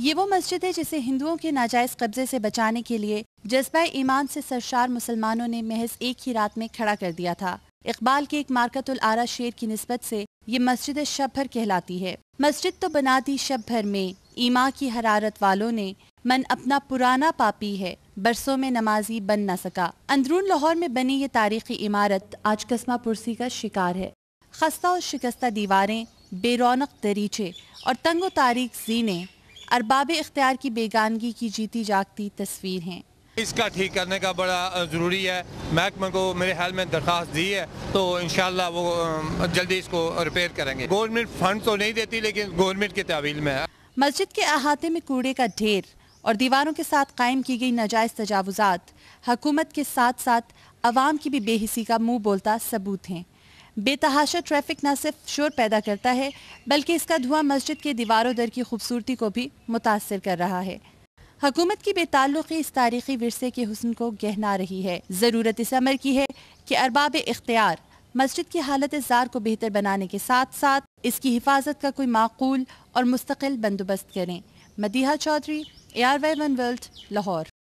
ये वो मस्जिद है जिसे हिंदुओं के नाजायज कब्जे से बचाने के लिए जज्बा ईमान से सरशार मुसलमानों ने महज एक ही रात में खड़ा कर दिया था इकबाल के एक मार्कतुल आरा शेर की नस्बत से ये मस्जिद शब भर कहलाती है मस्जिद तो बना दी शब भर में ईमा की हरारत वालों ने मन अपना पुराना पापी है बरसों में नमाजी बन ना सका अंदरून लाहौर में बनी ये तारीखी इमारत आज कस्मा पुरसी का शिकार है खस्ता और शिकस्ता दीवारें बेरोनक दरीचे और तंगो तारीख जीने अरबाब इख्तियार की बेगानगी की जीती जागती तस्वीर हैं इसका ठीक करने का बड़ा ज़रूरी है महकमे को मेरे ख्याल में दरख्वास्त दी है तो इन वो जल्दी इसको रिपेयर करेंगे गवर्नमेंट फंड तो नहीं देती लेकिन गवर्नमेंट के तावील में है मस्जिद के अहाते में कूड़े का ढेर और दीवारों के साथ कायम की गई नाजायज़ तजावज़ात हकूमत के साथ साथ आवाम की भी बेहिसी का मुंह बोलता सबूत हैं बेतहाशा ट्रैफिक न सिर्फ शोर पैदा करता है बल्कि इसका धुआं मस्जिद के दीवारों दर की खूबसूरती को भी मुतासर कर रहा है हकूमत की बेताल्लुकी इस तारीखी वरसे के हसन को गहना रही है ज़रूरत इस अमर की है कि अरबाब इख्तियार मस्जिद की हालत जार को बेहतर बनाने के साथ साथ इसकी हिफाजत का कोई माकूल और मुस्तकिल बंदोबस्त करें Madiha Chaudhry A R Y one world Lahore